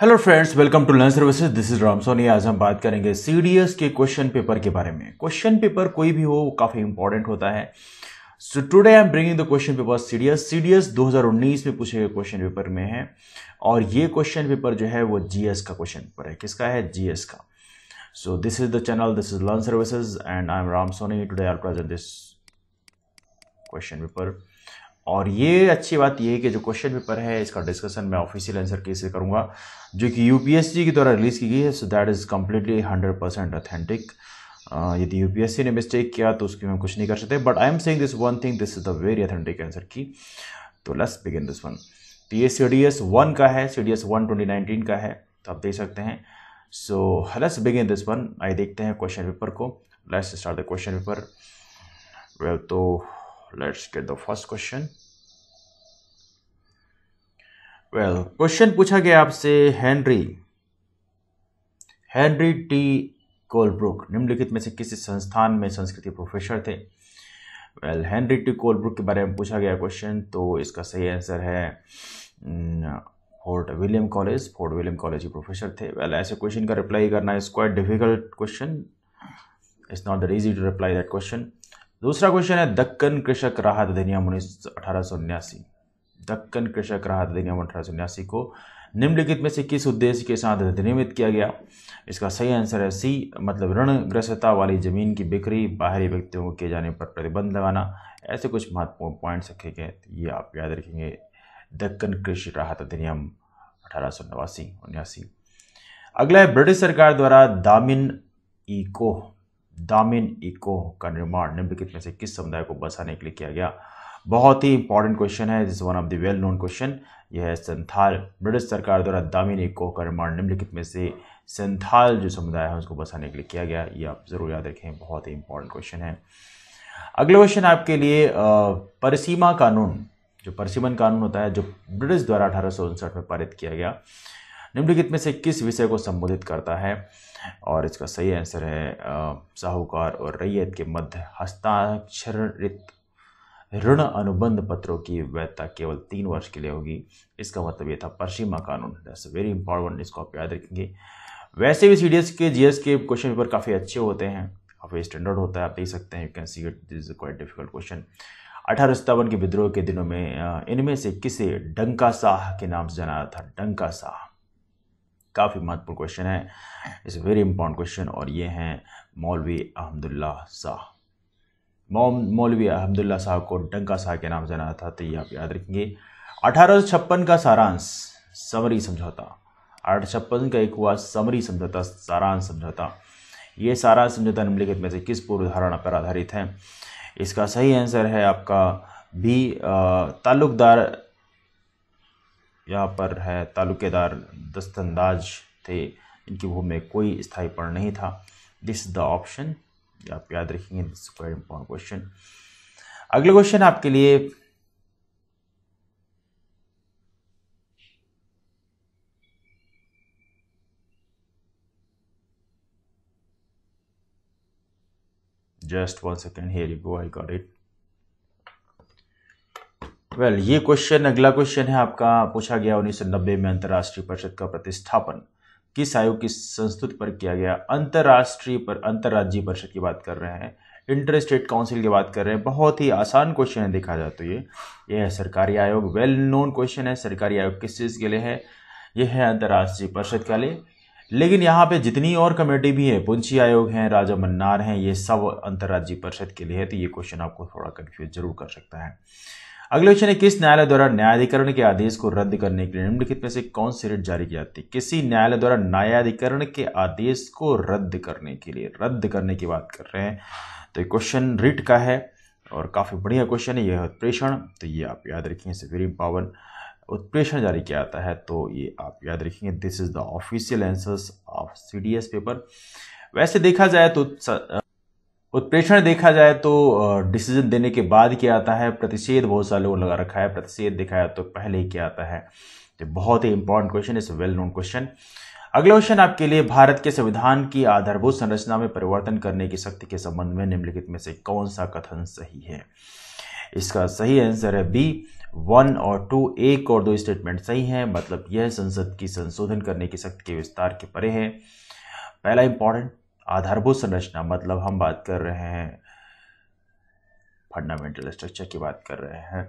hello friends welcome to learn services this is Ram Soni आज हम बात करेंगे सीडीएस के क्वेश्चन पेपर के बारे में क्वेश्चन पेपर कोई भी हो वो काफ़ी इंपॉर्टेंट होता है so today I am bringing the question paper CDS CDS 2019 में पूछे गए क्वेश्चन पेपर में है और ये क्वेश्चन पेपर जो है वो जीएस का क्वेश्चन पेपर है किसका है जीएस का so this is the channel this is learn services and I am Ram Soni today are present this question paper और ये अच्छी बात ये है कि जो क्वेश्चन पेपर है इसका डिस्कशन मैं ऑफिशियल आंसर कैसे करूँगा जो कि यूपीएससी के द्वारा रिलीज़ की गई है so that is completely hundred percent authentic यदि यूपीएससी ने मिस्टेक किया तो उसकी हम कुछ नहीं कर सकते but I am saying this one thing this is the very authentic answer key तो लेट्स बिगिन दिस वन तो ये सी डी एस वन का है C D S one twenty nineteen का है तो आप देख सकते हैं so let's begin this one I देखते हैं क्वेश्चन पेपर को let's start the question paper well तो let's get the first question well question पूछा गया आपसे हेनरी हेनरी टी कोलब्रुक निम्नलिखित में से किसी संस्थान में संस्कृति प्रोफेसर थे वेल हेनरी टी कोलब्रुक के बारे में पूछा गया क्वेश्चन तो इसका सही आंसर है Fort William College Fort William College के प्रोफेसर थे वेल ऐसे क्वेश्चन का रिप्लाई करना is quite difficult question it's not that easy to reply that question दूसरा क्वेश्चन है दक्कन कृषक राहत अधिनियम उन्नीस अठारह दक्कन कृषक राहत अधिनियम अठारह को निम्नलिखित में से किस उद्देश्य के साथ अधिनियमित किया गया इसका सही आंसर है सी मतलब ऋणग्रस्तता वाली जमीन की बिक्री बाहरी व्यक्तियों को किए जाने पर प्रतिबंध लगाना ऐसे कुछ महत्वपूर्ण पॉइंट्स रखे गए ये आप याद रखेंगे दक्कन कृषि राहत अधिनियम अठारह सौ नवासी उन्यासी अगला है ब्रिटिश सरकार द्वारा दामिन ईको दामिन इको का निर्माण निम्नलिखित में से किस समुदाय को बसाने के लिए किया गया बहुत ही इंपॉर्टेंट क्वेश्चन है this one of the well known question यह है संथाल ब्रिटिश सरकार द्वारा दामिन इको का निर्माण निम्नलिखित में से संथाल जो समुदाय है उसको बसाने के लिए किया गया ये आप ज़रूर याद रखें बहुत ही इंपॉर्टेंट क्वेश्चन है अगला क्वेश्चन आपके लिए परिसीमा कानून जो परिसीमन कानून होता है जो ब्रिटिश द्वारा अठारह में पारित किया गया निम्नलिखित में से किस विषय को संबोधित करता है और इसका सही आंसर है साहूकार और रैयत के मध्य हस्ताक्षरित ऋण अनुबंध पत्रों की वैधता केवल तीन वर्ष के लिए होगी इसका मतलब ये था परसीमा कानून दैट्स वेरी इंपॉर्टेंट इसको आप याद रखेंगे वैसे भी सी के जी के क्वेश्चन पेपर काफ़ी अच्छे होते हैं काफ़ी स्टैंडर्ड होता है आप देख सकते हैं you can see it this is quite difficult question अठारह सत्तावन के विद्रोह के दिनों में इनमें से किसे डंका शाह के नाम से जाना था डंका शाह काफ़ी महत्वपूर्ण क्वेश्चन है इट्स वेरी इंपॉर्टेंट क्वेश्चन और ये हैं मौलवी अहमदुल्ला शाह मौलवी अहमदुल्ला शाह को डंका शाह के नाम से जाना था तो ये आप याद रखेंगे अठारह का सारांश समरी समझौता अठारह का एक हुआ समरी समझौता सारांश समझौता ये सारांश समझौता निम्नलिखित में से किस पूर्व धारणा पर आधारित है इसका सही आंसर है आपका भी ताल्लुकदार यहाँ पर है तालुकेदार दस्तंदाज थे इनकी भूमि में कोई स्थायीपण नहीं था दिस इज द ऑप्शन आप याद रखेंगे दिस क्वाइट क्वेश्चन अगले क्वेश्चन आपके लिए just one second here you go I got it well well, ये क्वेश्चन अगला क्वेश्चन है आपका पूछा गया उन्नीस में अंतर्राष्ट्रीय परिषद का प्रतिस्थापन किस आयोग की संस्तुत पर किया गया अंतर्राष्ट्रीय पर अंतर्राज्यीय परिषद की बात कर रहे हैं इंटर स्टेट काउंसिल की बात कर रहे हैं बहुत ही आसान क्वेश्चन है देखा जाए तो ये ये है सरकारी आयोग वेल नोन क्वेश्चन है सरकारी आयोग किस चीज़ के लिए है ये है अंतर्राष्ट्रीय परिषद के लिए लेकिन यहाँ पे जितनी और कमेटी भी है पुंछी आयोग हैं राजा मन्नार हैं ये सब अंतर्राज्यीय परिषद के लिए है तो ये क्वेश्चन आपको थोड़ा कन्फ्यूज जरूर कर सकता है अगले क्वेश्चन है किस न्यायालय द्वारा न्यायाधिकरण के आदेश को रद्द करने के लिए निम्नलिखित में से कौन सी रिट जारी की जाती है किसी न्यायालय द्वारा न्यायाधिकरण के आदेश को रद्द करने के लिए रद्द करने की बात कर रहे हैं तो क्वेश्चन रिट का है और काफ़ी बढ़िया क्वेश्चन है यह उत्प्रेषण तो ये आप याद रखेंगे इसे वेरी पावन उत्प्रेषण जारी किया जाता है तो ये आप याद रखेंगे this is the official answers of C paper वैसे देखा जाए तो उत्प्रेषण देखा जाए तो डिसीजन देने के बाद क्या आता है प्रतिषेध बहुत सारे लोगों लगा रखा है प्रतिषेध दिखाया तो पहले ही क्या आता है तो बहुत ही इंपॉर्टेंट क्वेश्चन इस वेल नोन क्वेश्चन अगला क्वेश्चन आपके लिए भारत के संविधान की आधारभूत संरचना में परिवर्तन करने की शक्ति के संबंध में निम्नलिखित में से कौन सा कथन सही है इसका सही आंसर है बी वन और टू एक और दो स्टेटमेंट सही हैं मतलब यह संसद की संशोधन करने की शक्ति के विस्तार के परे है पहला इंपॉर्टेंट आधारभूत संरचना मतलब हम बात कर रहे हैं फंडामेंटल स्ट्रक्चर की बात कर रहे हैं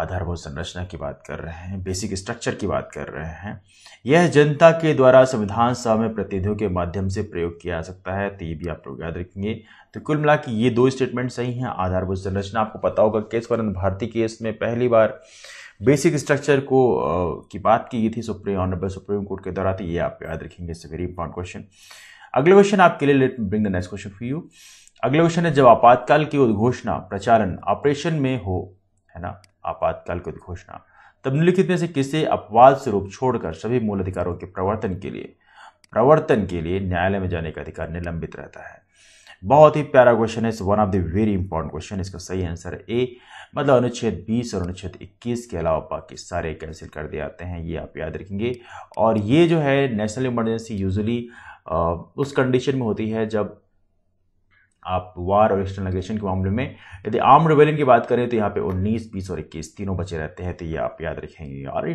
आधारभूत संरचना की बात कर रहे हैं बेसिक स्ट्रक्चर की बात कर रहे हैं यह जनता के द्वारा संविधान सभा में प्रतिनिधियों के माध्यम से प्रयोग किया जा सकता है तो ये भी आप लोग याद रखेंगे तो कुल मिला ये दो स्टेटमेंट सही हैं आधारभूत संरचना आपको पता होगा केस वरन भारती केस में पहली बार बेसिक स्ट्रक्चर को की बात की गई थी सुप्रीम ऑनरेबल सुप्रीम कोर्ट के द्वारा तो ये आप याद रखेंगे इससे वेरी इंपॉर्टेंट क्वेश्चन अगले क्वेश्चन आपके लिए let bring the next question for you अगले क्वेश्चन है जब आपातकाल की उद्घोषणा प्रचारण ऑपरेशन में हो है ना आपातकाल की उद्घोषणा तब निम्नलिखित में से किसे अपवाद स्वरूप छोड़कर सभी मूल अधिकारों के प्रवर्तन के लिए प्रवर्तन के लिए न्यायालय में जाने का अधिकार निलंबित रहता है बहुत ही प्यारा क्वेश्चन है one of the very important question इसका सही आंसर ए मतलब अनुच्छेद 20 और अनुच्छेद 21 के अलावा बाकी सारे कैंसिल कर दिए जाते हैं ये आप याद रखेंगे और ये जो है नेशनल इमरजेंसी यूजली उस कंडीशन में होती है जब आप वार और एक्सटर्नल एग्रेशन के मामले में यदि आर्म रेवेलियन की बात करें तो यहाँ पे उन्नीस बीस और इक्कीस तीनों बचे रहते हैं तो ये आप याद रखेंगे और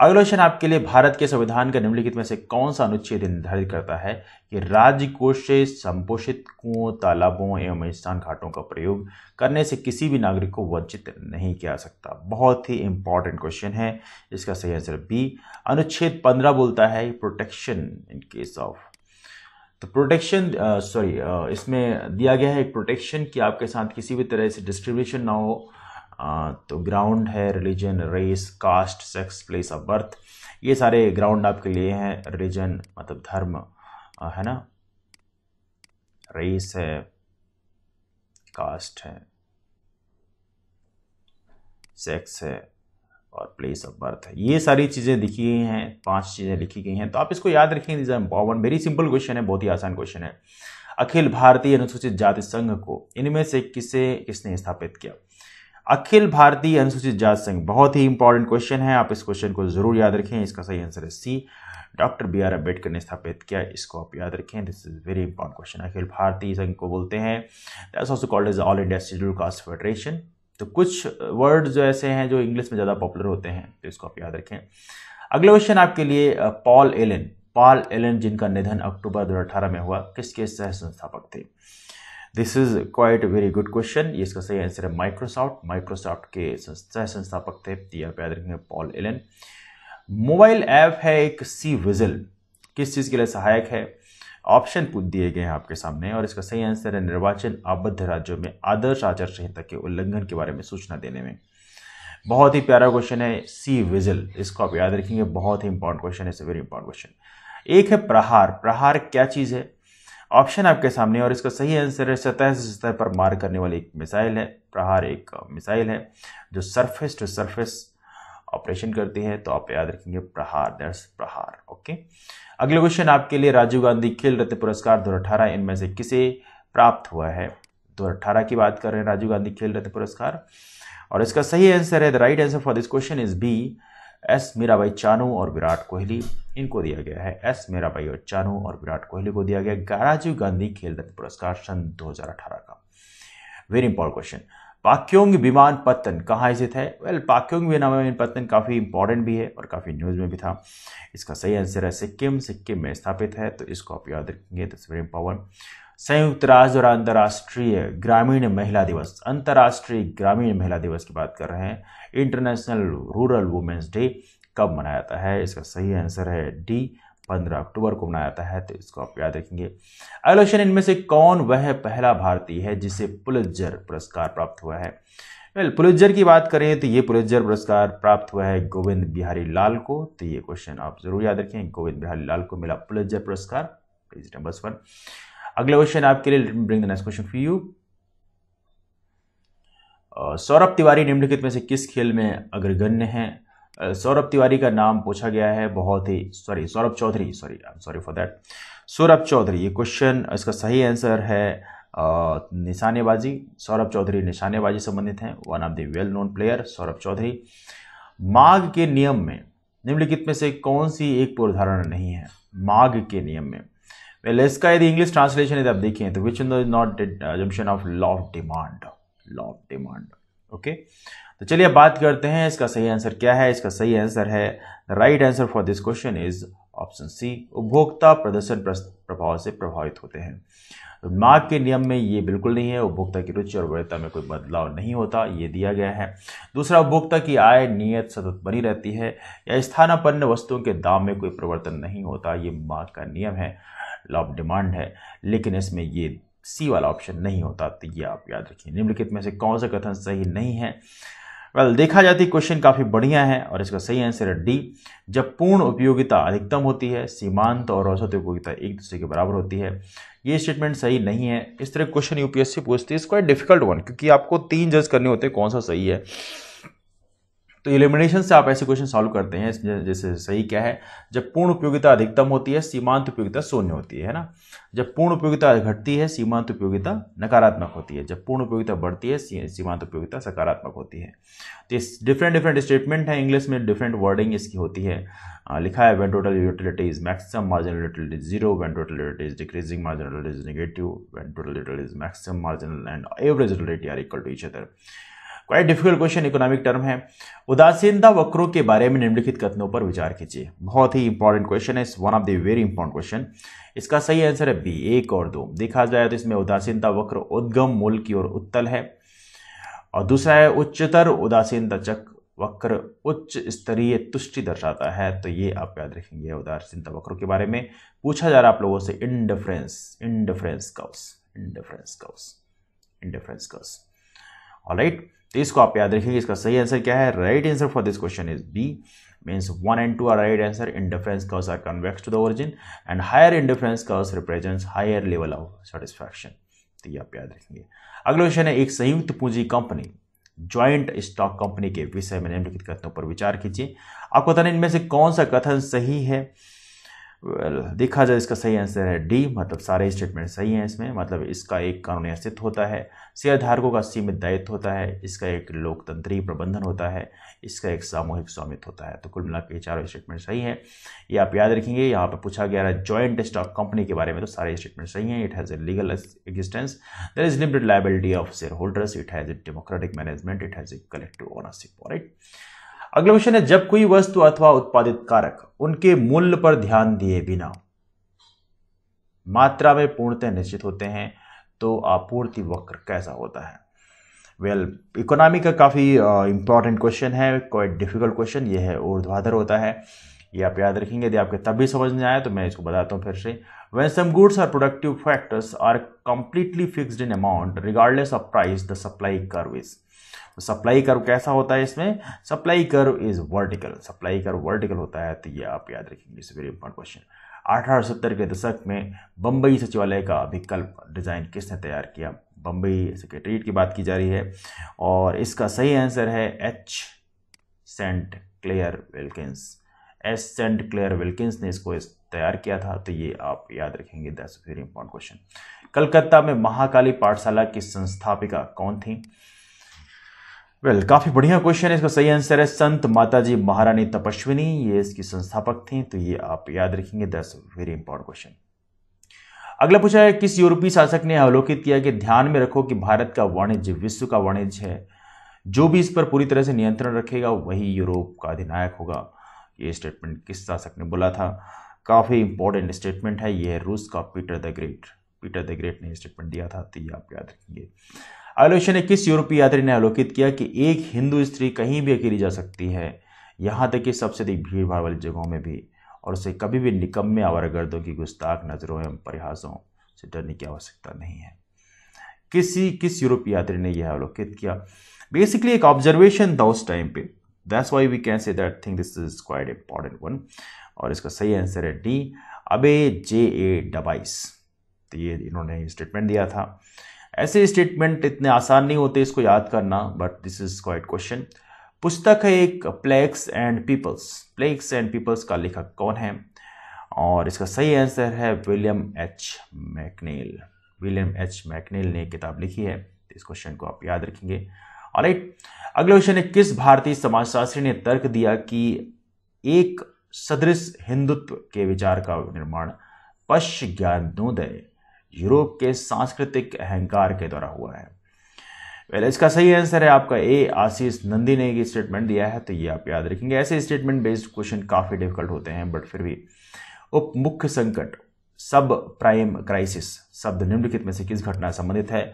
अगला क्वेश्चन आपके लिए भारत के संविधान का निम्नलिखित में से कौन सा अनुच्छेद निर्धारित करता है कि राज्य कोष से संपोषित कुओं तालाबों एवं स्थान घाटों का प्रयोग करने से किसी भी नागरिक को वंचित नहीं किया सकता बहुत ही इंपॉर्टेंट क्वेश्चन है इसका सही आंसर बी अनुच्छेद पंद्रह बोलता है प्रोटेक्शन इन केस ऑफ तो प्रोटेक्शन सॉरी uh, uh, इसमें दिया गया है एक प्रोटेक्शन कि आपके साथ किसी भी तरह से डिस्क्रिमिनेशन ना हो आ, uh, तो ग्राउंड है religion race caste sex place of birth ये सारे ग्राउंड आपके लिए हैं रिलीजन मतलब धर्म आ, है ना रेस है कास्ट है सेक्स है और प्लेस ऑफ बर्थ ये सारी चीज़ें लिखी गई हैं पांच चीज़ें लिखी गई हैं तो आप इसको याद रखें these are very simple question है बहुत ही आसान क्वेश्चन है अखिल भारतीय अनुसूचित जाति संघ को इनमें से किसे किसने स्थापित किया अखिल भारतीय अनुसूचित जाति संघ बहुत ही इंपॉर्टेंट क्वेश्चन है आप इस क्वेश्चन को जरूर याद रखें इसका सही आंसर है C doctor B R Ambedkar ने स्थापित किया इसको आप याद रखें this is very important question अखिल भारतीय संघ को बोलते हैं all India scheduled caste federation तो कुछ वर्ड जो ऐसे हैं जो इंग्लिश में ज़्यादा पॉपुलर होते हैं तो इसको आप याद रखें अगले क्वेश्चन आपके लिए पॉल एलन पॉल एलन जिनका निधन अक्टूबर 2018 में हुआ किसके सह संस्थापक थे this is quite very good question ये इसका सही आंसर है माइक्रोसॉफ्ट माइक्रोसॉफ्ट के सह संस्थापक थे आप याद रखेंगे पॉल एलन मोबाइल ऐप है एक सी विजल किस चीज़ के लिए सहायक है ऑप्शन दिए गए हैं आपके सामने और इसका सही आंसर है निर्वाचन आबद्ध राज्यों में आदर्श आचार संहिता के उल्लंघन के बारे में सूचना देने में बहुत ही प्यारा क्वेश्चन है सी विजिल इसको आप याद रखेंगे बहुत ही इंपॉर्टेंट क्वेश्चन है वेरी इंपॉर्टेंट क्वेश्चन एक है प्रहार प्रहार क्या चीज़ है ऑप्शन आपके सामने और इसका सही आंसर है सतह से सतह पर मार करने वाली एक मिसाइल है प्रहार एक मिसाइल है जो सरफेस टू सरफेस ऑपरेशन करती है तो आप याद रखेंगे प्रहार दर्स प्रहार ओके अगले क्वेश्चन आपके लिए राजीव गांधी खेल रत्न पुरस्कार दो इनमें से किसे प्राप्त हुआ है दो की बात कर रहे हैं राजीव गांधी खेल रत्न पुरस्कार और इसका सही आंसर है the right answer for this question is B S Mirabai Chanu और विराट कोहली इनको दिया गया है एस मीराबाई और चानू और विराट कोहली को दिया गया राजीव गांधी खेल रत्न पुरस्कार सन 2018 का वेरी इंपॉर्टेंट क्वेश्चन पाक्योंग विमान पत्तन कहाँ स्थित है वेल well, पाक्योंग विमान पत्तन काफ़ी इंपॉर्टेंट भी है और काफ़ी न्यूज़ में भी था इसका सही आंसर है सिक्किम सिक्किम में स्थापित है तो इसको आप याद रखेंगे तो वेरी इंपॉर्टेंट संयुक्त राष्ट्र और अंतर्राष्ट्रीय ग्रामीण महिला दिवस अंतर्राष्ट्रीय ग्रामीण महिला दिवस की बात कर रहे हैं इंटरनेशनल रूरल वुमेंस डे कब मनाया जाता है इसका सही आंसर है डी पंद्रह अक्टूबर को मनाया जाता है तो इसको आप याद रखेंगे अगला क्वेश्चन इनमें से कौन वह पहला भारतीय है जिसे पुलिजर पुरस्कार प्राप्त हुआ है वेल well, की बात करें तो ये पुलिजर पुरस्कार प्राप्त हुआ है गोविंद बिहारी लाल को तो ये क्वेश्चन आप जरूर याद रखें गोविंद बिहारी लाल को मिला पुलिजर पुरस्कार नंबर वन अगला क्वेश्चन आपके लिए bring the next question for you Saurabh Tiwari निम्नलिखित में से किस खेल में अग्रगण्य है सौरभ तिवारी का नाम पूछा गया है बहुत ही sorry Saurabh Chaudhary sorry I am sorry for that Saurabh Chaudhary ये क्वेश्चन इसका सही आंसर है निशानेबाजी सौरभ चौधरी निशानेबाजी संबंधित हैं one of the well known player Saurabh Chaudhary माघ के नियम में निम्नलिखित में से कौन सी एक उदाहरण नहीं है माघ के नियम में वेल इसका यदि इंग्लिश ट्रांसलेशन यदि आप देखें तो which in not assumption of law of demand law of demand okay तो चलिए अब बात करते हैं इसका सही आंसर क्या है इसका सही आंसर है the right answer for this question is option C उपभोक्ता प्रदर्शन प्रभाव से प्रभावित होते हैं तो मार्ग के नियम में ये बिल्कुल नहीं है उपभोक्ता की रुचि और वैधता में कोई बदलाव नहीं होता ये दिया गया है दूसरा उपभोक्ता की आय नियत सतत बनी रहती है या स्थानापन्न वस्तुओं के दाम में कोई परिवर्तन नहीं होता ये मार्ग का नियम है लॉ ऑफ डिमांड है लेकिन इसमें ये सी वाला ऑप्शन नहीं होता तो ये आप याद रखिए निम्नलिखित में से कौन सा कथन सही नहीं है वेल well, देखा जाती तो क्वेश्चन काफ़ी बढ़िया है और इसका सही आंसर है डी जब पूर्ण उपयोगिता अधिकतम होती है सीमांत और औसत उपयोगिता एक दूसरे के बराबर होती है ये स्टेटमेंट सही नहीं है इस तरह क्वेश्चन यूपीएससी पूछती है इसको डिफिकल्ट वन क्योंकि आपको तीन जज करने होते हैं कौन सा सही है तो इलिमिनेशन से आप ऐसे क्वेश्चन सॉल्व करते हैं जैसे सही क्या है जब पूर्ण उपयोगिता अधिकतम होती है सीमांत उपयोगिता शून्य होती है ना जब पूर्ण उपयोगिता घटती है सीमांत उपयोगिता नकारात्मक होती है जब पूर्ण उपयोगिता बढ़ती है सीमांत उपयोगिता सकारात्मक होती है तो डिफरेंट डिफरेंट स्टेटमेंट है इंग्लिश में डिफरेंट वर्डिंग इसकी होती है आ, लिखा है when total utility is maximum marginal utility zero when total utility is decreasing marginal utility is negative when total utility is maximum marginal and average utility are equal to each other quite difficult question economic term है उदासीनता वक्रों के बारे में निम्नलिखित कथनों पर विचार कीजिए बहुत ही इंपॉर्टेंट क्वेश्चन है one of the very important question इसका सही आंसर है बी एक और दो देखा जाए तो इसमें उदासीनता वक्र उद्गम मूल की ओर उत्तल है और दूसरा है उच्चतर उदासीनता चक्र वक्र उच्च स्तरीय तुष्टि दर्शाता है तो ये आप याद रखेंगे उदासीनता वक्रों के बारे में पूछा जा रहा है आप लोगों से indifference indifference curves indifference curves indifference curves और राइट तो इसको आप याद रखिए इसका सही आंसर क्या है right answer for this question is B means one and two are right answer indifference indifference are convex to the origin and higher indifference curves represents higher level of satisfaction तो ये आप याद रखेंगे अगला question है एक संयुक्त पूंजी कंपनी ज्वाइंट स्टॉक कंपनी के विषय में निम्नलिखित कथनों पर विचार कीजिए आपको बताने इनमें से कौन सा कथन सही है well, देखा जाए इसका सही आंसर है डी मतलब सारे स्टेटमेंट सही हैं इसमें मतलब इसका एक कानूनी अस्तित्व होता है शेयरधारकों का सीमित दायित्व होता है इसका एक लोकतंत्री प्रबंधन होता है इसका एक सामूहिक स्वामित्व होता है तो कुल मिलाकर ये चारों स्टेटमेंट सही है ये आप याद रखेंगे यहाँ पर पूछा गया है ज्वाइंट स्टॉक कंपनी के बारे में तो सारे स्टेटमेंट सही हैं it has a legal existence there is limited liability of share holders it has a democratic management it has a collective ownership right अगला क्वेश्चन है जब कोई वस्तु अथवा उत्पादित कारक उनके मूल्य पर ध्यान दिए बिना मात्रा में पूर्णतः निश्चित होते हैं तो आपूर्ति वक्र कैसा होता है वेल well, इकोनॉमी का काफ़ी इंपॉर्टेंट क्वेश्चन है क्वाइट डिफिकल्ट क्वेश्चन ये है ऊर्ध्वाधर होता है ये आप याद रखेंगे यदि आपके तब भी समझ में आए तो मैं इसको बताता हूँ फिर से वेन सम गुड्स और productive factors are completely fixed in amount regardless of price the supply curve तो सप्लाई कर्व कैसा होता है इसमें supply curve is vertical supply curve vertical होता है तो ये आप याद रखेंगे इट्स वेरी इंपॉर्टेंट क्वेश्चन अठारह के दशक में बम्बई सचिवालय का विकल्प डिज़ाइन किसने तैयार किया बम्बई सेक्रेटरीट की बात की जा रही है और इसका सही आंसर है H Saint Clair Wilkins S Saint Clair Wilkins ने इसको इस तैयार किया था तो ये आप याद रखेंगे that's very important question Calcutta में महाकाली पाठशाला की संस्थापिका कौन थी वेल well, काफ़ी बढ़िया क्वेश्चन है इसका सही आंसर है संत माताजी महारानी तपस्विनी ये इसकी संस्थापक थी तो ये आप याद रखेंगे दस वेरी इंपॉर्टेंट क्वेश्चन अगला पूछा है किस यूरोपीय शासक ने अवलोकित किया कि ध्यान में रखो कि भारत का वाणिज्य विश्व का वाणिज्य है जो भी इस पर पूरी तरह से नियंत्रण रखेगा वही यूरोप का अधिनायक होगा ये स्टेटमेंट किस शासक ने बोला था काफ़ी इंपॉर्टेंट स्टेटमेंट है यह है रूस का Peter the Great Peter the Great ने स्टेटमेंट दिया था तो ये आप याद रखेंगे अगला ने किस यूरोपीय यात्री ने अवलोकित किया कि एक हिंदू स्त्री कहीं भी अकेली जा सकती है यहाँ तक कि सबसे अधिक भीड़ भाड़ वाली जगहों में भी और उसे कभी भी निकम्मे आवारगर्दों की गुस्ताख नज़रों एवं परिहासों से डरने की आवश्यकता नहीं है किसी किस यूरोपीय यात्री ने यह अवलोकित किया बेसिकली एक ऑब्जर्वेशन था उस टाइम पे that's why we can say that think this is quite important one और इसका सही आंसर है डी अबे जे ए डबाइस तो ये इन्होंने स्टेटमेंट दिया था ऐसे स्टेटमेंट इतने आसान नहीं होते इसको याद करना but this is quite question पुस्तक है एक plagues and peoples plagues and peoples का लेखक कौन है और इसका सही आंसर है William H McNeill William H McNeill ने किताब लिखी है इस क्वेश्चन को आप याद रखेंगे राइट अगला क्वेश्चन है किस भारतीय समाजशास्त्री ने तर्क दिया कि एक सदृश हिंदुत्व के विचार का निर्माण पश्च ज्ञानोदय यूरोप के सांस्कृतिक अहंकार के द्वारा हुआ है पहले इसका सही आंसर है आपका ए आशीष नंदी ने स्टेटमेंट दिया है तो ये आप याद रखेंगे ऐसे स्टेटमेंट बेस्ड क्वेश्चन काफ़ी डिफिकल्ट होते हैं बट फिर भी उप मुख्य संकट सब प्राइम क्राइसिस शब्द निम्नलिखित में से किस घटना संबंधित है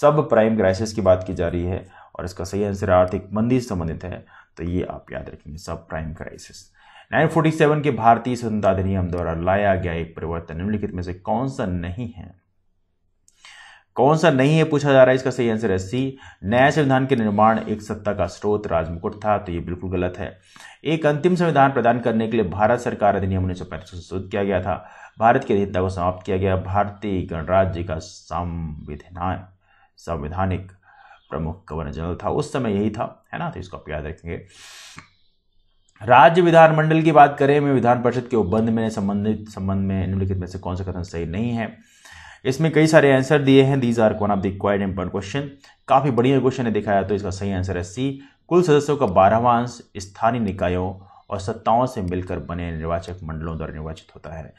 सब प्राइम क्राइसिस की बात की जा रही है और इसका सही आंसर आर्थिक मंदी संबंधित है तो ये आप याद रखेंगे सब प्राइम क्राइसिस 947 के भारतीय स्वतंत्रता अधिनियम द्वारा लाया गया एक परिवर्तन निम्नलिखित में से कौन सा नहीं है कौन सा नहीं है पूछा जा रहा है इसका सही आंसर है सी नया संविधान के निर्माण एक सत्ता का स्रोत राजमुकुट था तो ये बिल्कुल गलत है एक अंतिम संविधान प्रदान करने के लिए भारत सरकार अधिनियम उन्नीस सौ संशोधित किया गया था भारत की अधीनता को समाप्त किया गया भारतीय गणराज्य का संविधान संवैधानिक प्रमुख गवर्नर जनरल था उस समय यही था है ना तो इसको आप याद रखेंगे राज्य विधानमंडल की बात करें में विधान परिषद के उपबंध में संबंधित संबंध में निम्नलिखित में से कौन सा कथन सही नहीं है इसमें कई सारे आंसर दिए हैं these are one of the quite important question काफ़ी बढ़िया क्वेश्चन है दिखाया तो इसका सही आंसर है सी कुल सदस्यों का बारहवा अंश स्थानीय निकायों और सत्ताओं से मिलकर बने निर्वाचक मंडलों द्वारा निर्वाचित होता है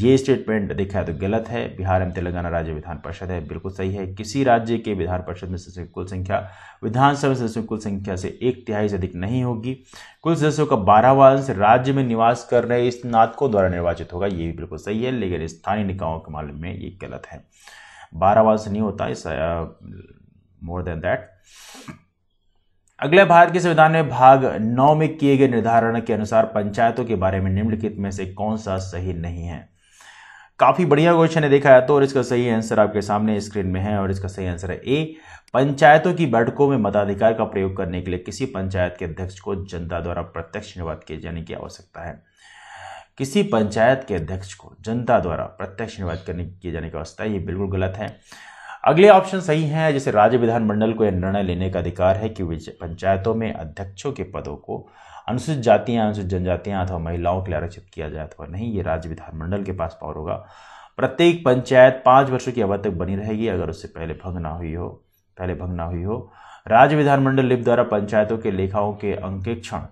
ये स्टेटमेंट देखा है तो गलत है बिहार एवं तेलंगाना राज्य विधान परिषद है बिल्कुल सही है किसी राज्य के विधान परिषद में सदस्यों की कुल संख्या विधानसभा सदस्यों की कुल संख्या से एक तिहाई से अधिक नहीं होगी कुल सदस्यों का बारह वंश राज्य में निवास कर रहे स्नातकों द्वारा निर्वाचित होगा ये भी बिल्कुल सही है लेकिन स्थानीय निकायों के मामले में ये गलत है बारह अंश नहीं होता इस मोर देन दैट अगले भारत के संविधान में भाग नौ में किए गए निर्धारण के अनुसार पंचायतों के बारे में निम्नलिखित में से कौन सा सही नहीं है काफ़ी बढ़िया क्वेश्चन है देखा है तो और इसका सही आंसर आपके सामने स्क्रीन में है और इसका सही आंसर है ए पंचायतों की बैठकों में मताधिकार का प्रयोग करने के लिए किसी पंचायत के अध्यक्ष को जनता द्वारा प्रत्यक्ष निर्वाचित किए जाने की आवश्यकता है किसी पंचायत के अध्यक्ष को जनता द्वारा प्रत्यक्ष निर्वाचित करने किए जाने की आवश्यकता ये बिल्कुल गलत है अगले ऑप्शन सही हैं जैसे राज्य विधानमंडल को यह निर्णय लेने का अधिकार है कि पंचायतों में अध्यक्षों के पदों को अनुसूचित जातियां अनुसूचित जनजातियां अथवा महिलाओं के लिए आरक्षित किया जाए अथवा नहीं ये राज्य विधानमंडल के पास पावर होगा प्रत्येक पंचायत पाँच वर्षों की अवधि तक बनी रहेगी अगर उससे पहले भंग ना हुई हो पहले भंग ना हुई हो राज्य विधानमंडल लिप द्वारा पंचायतों के लेखाओं के अंकेक्षण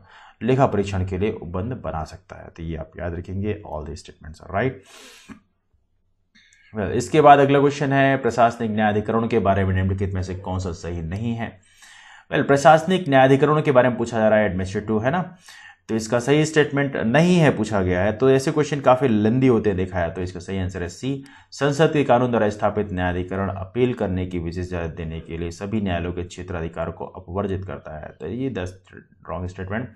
लेखा परीक्षण के लिए उपबंध बना सकता है तो ये आप याद रखेंगे ऑल द स्टेटमेंट्स राइट इसके बाद अगला क्वेश्चन है प्रशासनिक न्यायाधिकरण के बारे में निम्नलिखित में से कौन सा सही नहीं है वेल प्रशासनिक न्यायाधिकरण के बारे में पूछा जा रहा है एडमिनिस्ट्रेटिव है ना तो इसका सही स्टेटमेंट नहीं है पूछा गया है तो ऐसे क्वेश्चन काफी लंदी होते देखा है तो इसका सही आंसर है सी संसद के कानून द्वारा स्थापित न्यायाधिकरण अपील करने की विशेष इजाजत देने के लिए सभी न्यायालयों के क्षेत्राधिकार को अपवर्जित करता है तो ये दस रॉन्ग स्टेटमेंट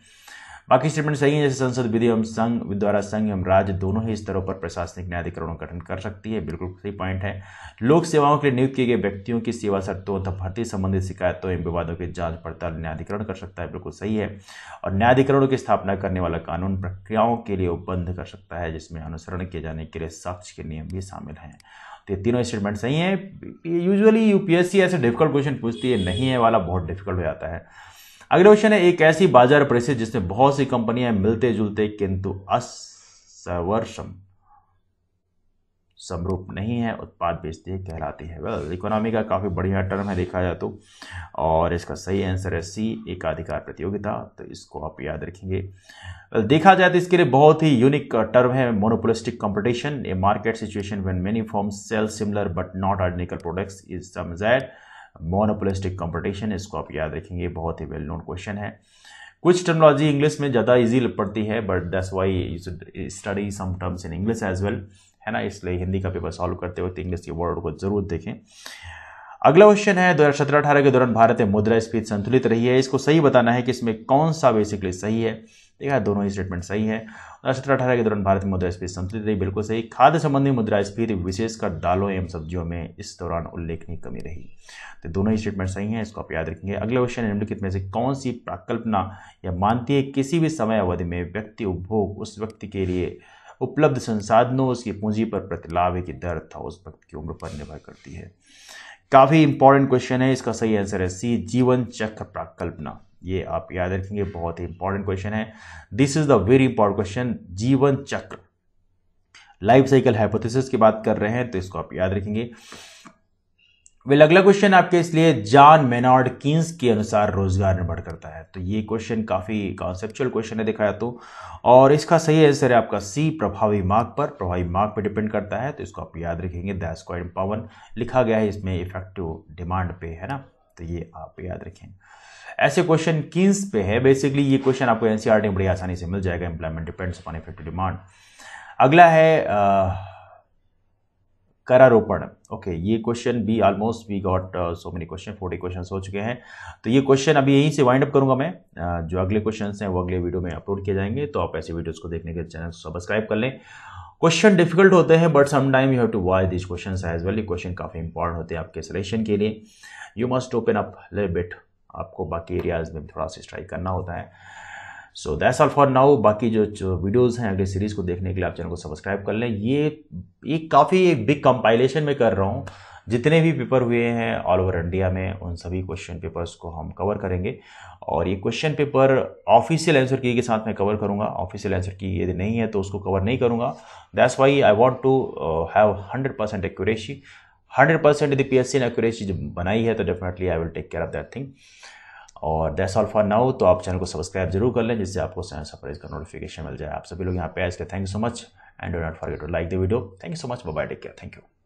बाकी स्टेटमेंट सही है जैसे संसद विधि एवं संघ द्वारा संघ एवं राज्य दोनों ही स्तरों पर प्रशासनिक न्यायाधिकरणों का गठन कर सकती है बिल्कुल सही पॉइंट है लोक सेवाओं के लिए नियुक्त किए गए व्यक्तियों की सेवा शर्तों तथा भर्ती संबंधित शिकायतों एवं विवादों की जांच पड़ताल न्यायाधिकरण कर सकता है बिल्कुल सही है और न्यायाधिकरणों की स्थापना करने वाला कानून प्रक्रियाओं के लिए उपबंध कर सकता है जिसमें अनुसरण किए जाने के लिए साक्ष्य के नियम भी शामिल हैं तो ये तीनों स्टेटमेंट सही हैं यूजुअली यूपीएससी ऐसे डिफिकल्ट क्वेश्चन पूछती है नहीं है वाला बहुत डिफिकल्ट हो जाता है अगले क्वेश्चन है एक ऐसी बाजार परिस्थिति जिसमें बहुत सी कंपनियां मिलते जुलते किंतु असवर्षम समरूप नहीं है उत्पाद बेचती है कहलाती है वेल इकोनॉमी का काफ़ी बढ़िया टर्म है देखा जाए तो और इसका सही आंसर है सी एकाधिकार प्रतियोगिता तो इसको आप याद रखेंगे वेल well, देखा जाए तो इसके लिए बहुत ही यूनिक टर्म है monopolistic competition a market situation when many form sell similar but not identical products is समज मोनोपोलिस्टिक कंपटीशन इसको आप याद रखेंगे बहुत ही वेल नोन क्वेश्चन है कुछ टर्मोलॉजी इंग्लिश में ज़्यादा ईजी पड़ती है but that's why you should study some terms in English as well है ना इसलिए हिंदी का पेपर सॉल्व करते वक्त इंग्लिश के वर्ड को जरूर देखें अगला क्वेश्चन है दो हज़ार अठारह के दौरान भारत में मुद्रा स्फीति संतुलित रही है इसको सही बताना है कि इसमें कौन सा बेसिकली सही है देखा दोनों ही स्टेटमेंट सही है सत्रह अठारह के दौरान भारत में मुद्रास्फीति संतुलित रही बिल्कुल सही खाद्य संबंधी मुद्रास्फीति विशेषकर दालों एवं सब्जियों में इस दौरान उल्लेखनीय कमी रही तो दोनों ही स्टेटमेंट सही हैं इसको आप याद रखेंगे अगला क्वेश्चन निम्नलिखित में से कौन सी प्राकल्पना या मानती है किसी भी समय अवधि में व्यक्ति उपभोग उस व्यक्ति के लिए उपलब्ध संसाधनों उसकी पूंजी पर प्रतिलाभ की दर था उस वक्त की उम्र पर निर्भर करती है काफ़ी इंपॉर्टेंट क्वेश्चन है इसका सही आंसर है सी जीवन चक्र प्राकल्पना ये आप याद रखेंगे बहुत ही इंपॉर्टेंट क्वेश्चन है this is the very important question जीवन चक्र लाइफ साइकिल हाइपोथेसिस की बात कर रहे हैं तो इसको आप याद रखेंगे वेल अगला क्वेश्चन आपके इसलिए जॉन मेनार्ड किन्स के अनुसार रोजगार निर्भर करता है तो ये क्वेश्चन काफी कॉन्सेप्चुअल क्वेश्चन है दिखाया तो और इसका सही आंसर है आपका सी प्रभावी मार्ग पर प्रभावी मार्ग पर डिपेंड करता है तो इसको आप याद रखेंगे दैस क्वाइट पावन लिखा गया है इसमें इफेक्टिव डिमांड पे है ना तो ये आप याद रखेंगे ऐसे क्वेश्चन किन्स पे है बेसिकली ये क्वेश्चन आपको एनसीआर e में बड़ी आसानी से मिल जाएगा employment depends upon effective demand अगला है करारोपण ओके okay, ये क्वेश्चन भी almost we got so many question forty question हो चुके हैं तो ये क्वेश्चन अभी यहीं से वाइंड अप करूंगा मैं uh, जो अगले क्वेश्चन हैं वो अगले वीडियो में अपलोड किए जाएंगे तो आप ऐसे वीडियोज़ को देखने के चैनल सब्सक्राइब कर लें क्वेश्चन डिफिकल्ट होते हैं but sometime you have to watch this question as well ये क्वेश्चन काफ़ी इंपॉर्टेंट होते हैं आपके सिलेक्शन के लिए you must open up little bit आपको बाकी एरियाज़ में थोड़ा सा स्ट्राइक करना होता है so that's all for now बाकी जो, वीडियोज़ हैं अगले सीरीज़ को देखने के लिए आप चैनल को सब्सक्राइब कर लें ये एक काफ़ी एक बिग कंपाइलेशन में कर रहा हूँ जितने भी पेपर हुए हैं ऑल ओवर इंडिया में उन सभी क्वेश्चन पेपर्स को हम कवर करेंगे और ये क्वेश्चन पेपर ऑफिशियल आंसर की के साथ मैं कवर करूंगा ऑफिशियल आंसर की यदि नहीं है तो उसको कवर नहीं करूँगा that's why I want to have hundred percent accuracy hundred percent यदि पी एस सी ने एक्यूरेट चीज़ बनाई है तो definitely I will take care of that thing और दैट्स ऑल फॉर नाउ तो आप चैनल को सब्सक्राइब जरूर कर लें जिससे आपको सरप्राइज का नोटिफिकेशन मिल जाए आप सभी लोग यहाँ पे आज के thank you so much and do not forget to like the video thank you so much bye take care thank you